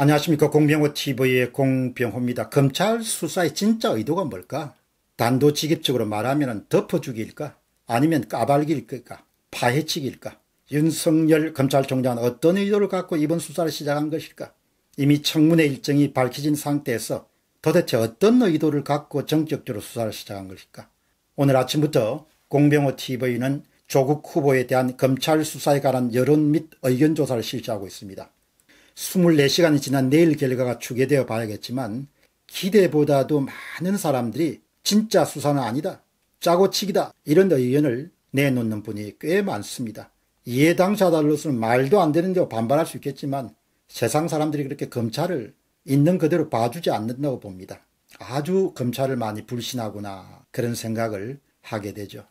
안녕하십니까 공병호TV의 공병호입니다. 검찰 수사의 진짜 의도가 뭘까? 단도직입적으로 말하면 덮어주기일까? 아니면 까발기일까? 파헤치기일까? 윤석열 검찰총장은 어떤 의도를 갖고 이번 수사를 시작한 것일까? 이미 청문회 일정이 밝혀진 상태에서 도대체 어떤 의도를 갖고 정적적으로 수사를 시작한 것일까? 오늘 아침부터 공병호TV는 조국 후보에 대한 검찰 수사에 관한 여론 및 의견 조사를 실시하고 있습니다. 24시간이 지난 내일 결과가 추계되어 봐야겠지만 기대보다도 많은 사람들이 진짜 수사는 아니다. 짜고 치기다. 이런 의견을 내놓는 분이 꽤 많습니다. 이해 당사자들로서는 말도 안 되는데 반발할 수 있겠지만 세상 사람들이 그렇게 검찰을 있는 그대로 봐주지 않는다고 봅니다. 아주 검찰을 많이 불신하구나 그런 생각을 하게 되죠.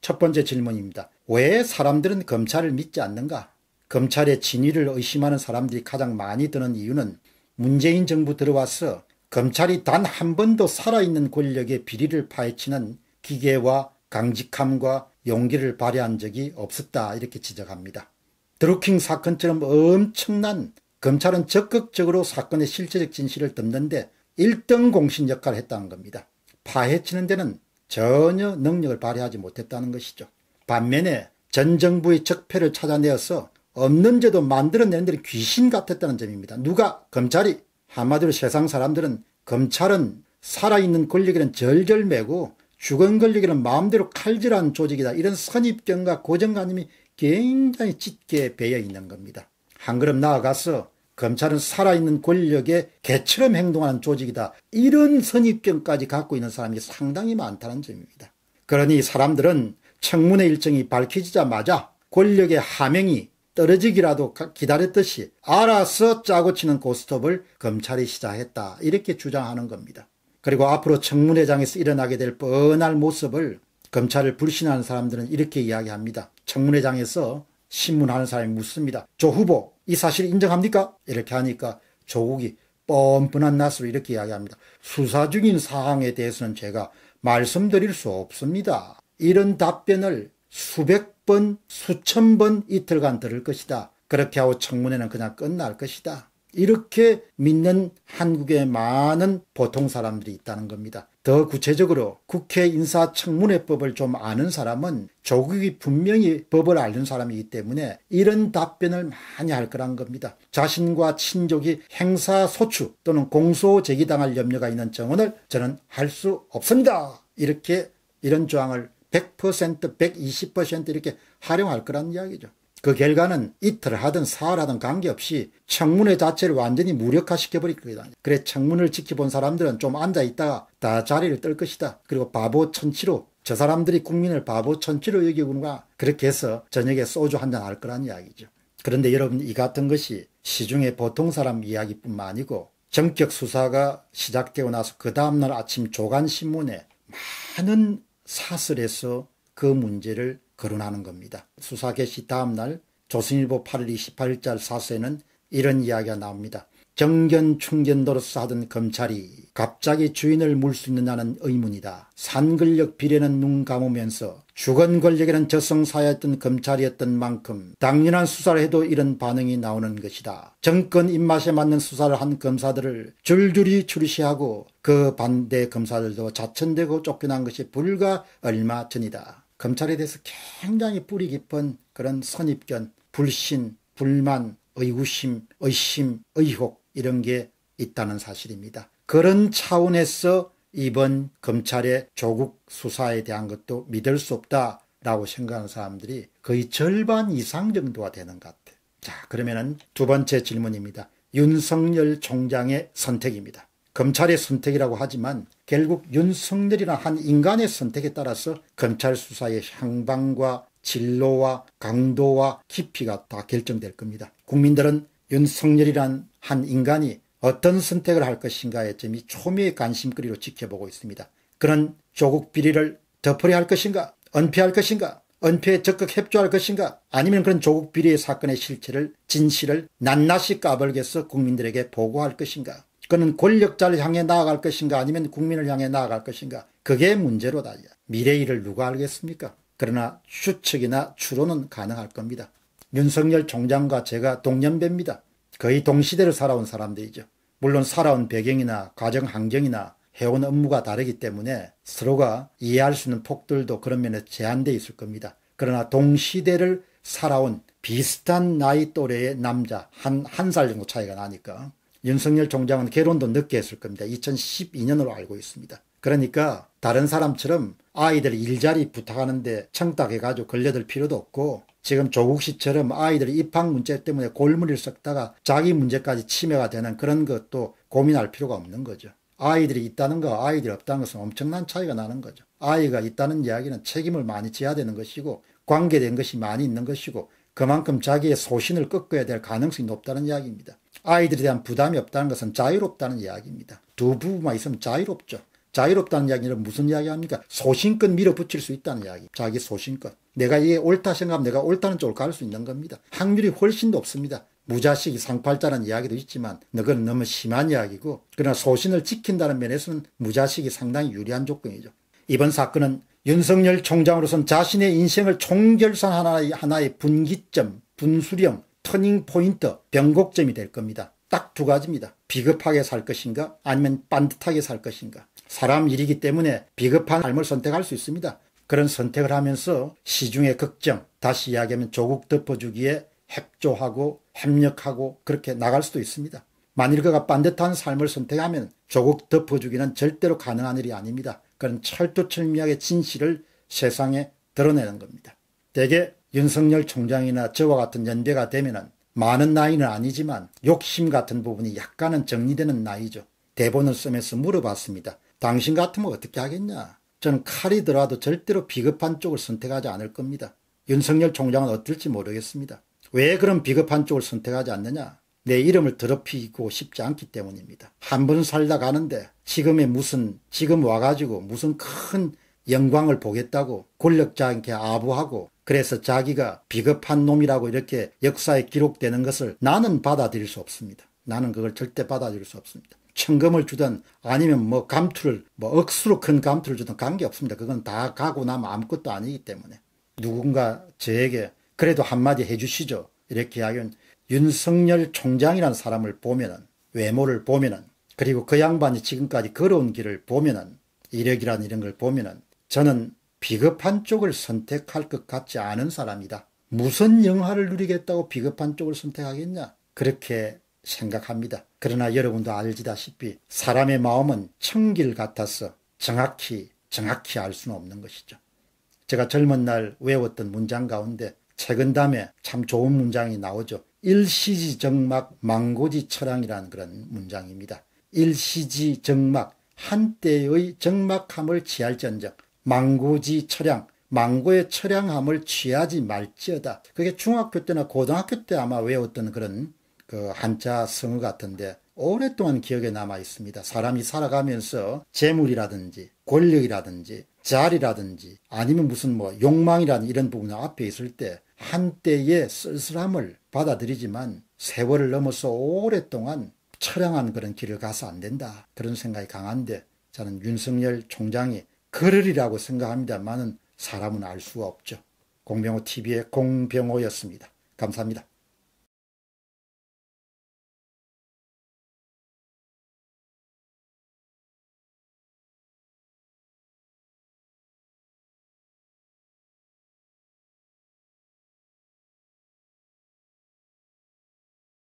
첫 번째 질문입니다. 왜 사람들은 검찰을 믿지 않는가? 검찰의 진위를 의심하는 사람들이 가장 많이 드는 이유는 문재인 정부 들어와서 검찰이 단 한 번도 살아있는 권력의 비리를 파헤치는 기계와 강직함과 용기를 발휘한 적이 없었다 이렇게 지적합니다. 드루킹 사건처럼 엄청난 검찰은 적극적으로 사건의 실체적 진실을 덮는데 1등 공신 역할을 했다는 겁니다. 파헤치는 데는 전혀 능력을 발휘하지 못했다는 것이죠. 반면에 전 정부의 적폐를 찾아내어서 없는 죄도 만들어내는 데는 귀신 같았다는 점입니다. 누가? 검찰이. 한마디로 세상 사람들은 검찰은 살아있는 권력에는 절절매고 죽은 권력에는 마음대로 칼질한 조직이다. 이런 선입견과 고정관념이 굉장히 짙게 배어있는 겁니다. 한 걸음 나아가서 검찰은 살아있는 권력의 개처럼 행동하는 조직이다. 이런 선입견까지 갖고 있는 사람이 상당히 많다는 점입니다. 그러니 사람들은 청문회 일정이 밝혀지자마자 권력의 하명이 떨어지기라도 기다렸듯이 알아서 짜고 치는 고스톱을 검찰이 시작했다. 이렇게 주장하는 겁니다. 그리고 앞으로 청문회장에서 일어나게 될 뻔할 모습을 검찰을 불신하는 사람들은 이렇게 이야기합니다. 청문회장에서 신문하는 사람이 묻습니다. 조 후보, 이 사실 인정합니까? 이렇게 하니까 조국이 뻔뻔한 낯으로 이렇게 이야기합니다. 수사 중인 사항에 대해서는 제가 말씀드릴 수 없습니다. 이런 답변을 수백 번, 수천 번 이틀간 들을 것이다. 그렇게 하고 청문회는 그냥 끝날 것이다. 이렇게 믿는 한국의 많은 보통 사람들이 있다는 겁니다. 더 구체적으로 국회 인사청문회법을 좀 아는 사람은 조국이 분명히 법을 앓는 사람이기 때문에 이런 답변을 많이 할 거란 겁니다. 자신과 친족이 행사소추 또는 공소 제기당할 염려가 있는 정원을 저는 할 수 없습니다. 이렇게 이런 조항을 100%, 120% 이렇게 활용할 거란 이야기죠. 그 결과는 이틀 하든 사흘 하든 관계없이 청문회 자체를 완전히 무력화시켜버릴 거니다 그래 청문을 지켜본 사람들은 좀 앉아있다가 다 자리를 뜰 것이다. 그리고 바보 천치로 저 사람들이 국민을 바보 천치로 여기구나 그렇게 해서 저녁에 소주 한잔 할 거란 이야기죠. 그런데 여러분 이 같은 것이 시중의 보통 사람 이야기뿐만 아니고 정격 수사가 시작되고 나서 그 다음날 아침 조간신문에 많은 사설에서 그 문제를 거론하는 겁니다. 수사 개시 다음날 조선일보 8월 2 8일 사설에는 이런 이야기가 나옵니다. 정견충견도로서 하던 검찰이 갑자기 주인을 물 수 있느냐는 의문이다. 산근력 비례는 눈 감으면서 주건 권력에는 저승사였던 검찰이었던 만큼 당연한 수사를 해도 이런 반응이 나오는 것이다. 정권 입맛에 맞는 수사를 한 검사들을 줄줄이 출시하고 그 반대 검사들도 자천되고 쫓겨난 것이 불과 얼마 전이다. 검찰에 대해서 굉장히 뿌리 깊은 그런 선입견, 불신, 불만, 의구심, 의심, 의혹 이런 게 있다는 사실입니다. 그런 차원에서 이번 검찰의 조국 수사에 대한 것도 믿을 수 없다라고 생각하는 사람들이 거의 절반 이상 정도가 되는 것 같아요. 자, 그러면두 번째 질문입니다. 윤석열 총장의 선택입니다. 검찰의 선택이라고 하지만 결국 윤석열이나 한 인간의 선택에 따라서 검찰 수사의 향방과 진로와 강도와 깊이가 다 결정될 겁니다. 국민들은 윤석열이란 한 인간이 어떤 선택을 할것인가에 점이 초미의 관심거리로 지켜보고 있습니다. 그는 조국 비리를 덮으려 할 것인가? 은폐할 것인가? 은폐에 적극 협조할 것인가? 아니면 그런 조국 비리의 사건의 실체를, 진실을 낱낱이 까불게서 국민들에게 보고할 것인가? 그는 권력자를 향해 나아갈 것인가? 아니면 국민을 향해 나아갈 것인가? 그게 문제로다. 미래 일을 누가 알겠습니까? 그러나 추측이나 추론은 가능할 겁니다. 윤석열 총장과 제가 동년배입니다. 거의 동시대를 살아온 사람들이죠. 물론 살아온 배경이나 가정 환경이나 해온 업무가 다르기 때문에 서로가 이해할 수 있는 폭들도 그런 면에 제한돼 있을 겁니다. 그러나 동시대를 살아온 비슷한 나이 또래의 남자 한 한 살 정도 차이가 나니까 윤석열 총장은 결혼도 늦게 했을 겁니다. 2012년으로 알고 있습니다. 그러니까 다른 사람처럼 아이들 일자리 부탁하는데 청탁해가지고 걸려들 필요도 없고 지금 조국 씨처럼 아이들이 입학 문제 때문에 골머리를 썩다가 자기 문제까지 침해가 되는 그런 것도 고민할 필요가 없는 거죠. 아이들이 있다는 거 아이들이 없다는 것은 엄청난 차이가 나는 거죠. 아이가 있다는 이야기는 책임을 많이 져야 되는 것이고 관계된 것이 많이 있는 것이고 그만큼 자기의 소신을 꺾어야 될 가능성이 높다는 이야기입니다. 아이들에 대한 부담이 없다는 것은 자유롭다는 이야기입니다. 두 부부만 있으면 자유롭죠. 자유롭다는 이야기는 무슨 이야기합니까? 소신껏 밀어붙일 수 있다는 이야기. 자기 소신껏. 내가 이게 옳다 생각하면 내가 옳다는 쪽으로 갈수 있는 겁니다. 확률이 훨씬 높습니다. 무자식이 상팔자라는 이야기도 있지만 그건 너무 심한 이야기고 그러나 소신을 지킨다는 면에서는 무자식이 상당히 유리한 조건이죠. 이번 사건은 윤석열 총장으로선 자신의 인생을 총결산 하나의, 하나의 분기점, 분수령, 터닝포인트, 변곡점이 될 겁니다. 딱 두 가지입니다. 비겁하게 살 것인가 아니면 반듯하게 살 것인가. 사람 일이기 때문에 비겁한 삶을 선택할 수 있습니다. 그런 선택을 하면서 시중의 걱정, 다시 이야기하면 조국 덮어주기에 협조하고 협력하고 그렇게 나갈 수도 있습니다. 만일 그가 반듯한 삶을 선택하면 조국 덮어주기는 절대로 가능한 일이 아닙니다. 그런 철두철미하게 진실을 세상에 드러내는 겁니다. 대개 윤석열 총장이나 저와 같은 연대가 되면 많은 나이는 아니지만 욕심 같은 부분이 약간은 정리되는 나이죠. 대본을 쓰면서 물어봤습니다. 당신 같으면 어떻게 하겠냐. 저는 칼이 더라도 절대로 비겁한 쪽을 선택하지 않을 겁니다. 윤석열 총장은 어떨지 모르겠습니다. 왜 그런 비겁한 쪽을 선택하지 않느냐? 내 이름을 더럽히고 싶지 않기 때문입니다. 한 번 살다 가는데 지금의 무슨 지금 와가지고 무슨 큰 영광을 보겠다고 권력자에게 아부하고 그래서 자기가 비겁한 놈이라고 이렇게 역사에 기록되는 것을 나는 받아들일 수 없습니다. 나는 그걸 절대 받아들일 수 없습니다. 청금을 주든 아니면 뭐 감투를 뭐 억수로 큰 감투를 주든 관계없습니다. 그건 다 가고 나면 아무것도 아니기 때문에 누군가 저에게 그래도 한마디 해주시죠. 이렇게 하기 윤석열 총장이라는 사람을 보면은 외모를 보면은 그리고 그 양반이 지금까지 걸어온 길을 보면은 이력이란 이런 걸 보면은 저는 비겁한 쪽을 선택할 것 같지 않은 사람이다. 무슨 영화를 누리겠다고 비겁한 쪽을 선택하겠냐? 그렇게 생각합니다. 그러나 여러분도 알지다시피 사람의 마음은 청길 같아서 정확히 정확히 알 수는 없는 것이죠. 제가 젊은 날 외웠던 문장 가운데 최근 담에 참 좋은 문장이 나오죠. 일시지 정막 망고지 철학이라는 그런 문장입니다. 일시지 정막 한때의 정막함을 취할전정 망고지 철양 망고의 철양함을 취하지 말지어다. 그게 중학교 때나 고등학교 때 아마 외웠던 그런 그 한자 성어 같은데 오랫동안 기억에 남아 있습니다. 사람이 살아가면서 재물이라든지 권력이라든지 자리라든지 아니면 무슨 뭐 욕망이라는 이런 부분 앞에 있을 때 한때의 쓸쓸함을 받아들이지만 세월을 넘어서 오랫동안 처량한 그런 길을 가서 안 된다. 그런 생각이 강한데 저는 윤석열 총장이 그러이라고 생각합니다만은 사람은 알 수가 없죠. 공병호 TV의 공병호였습니다. 감사합니다.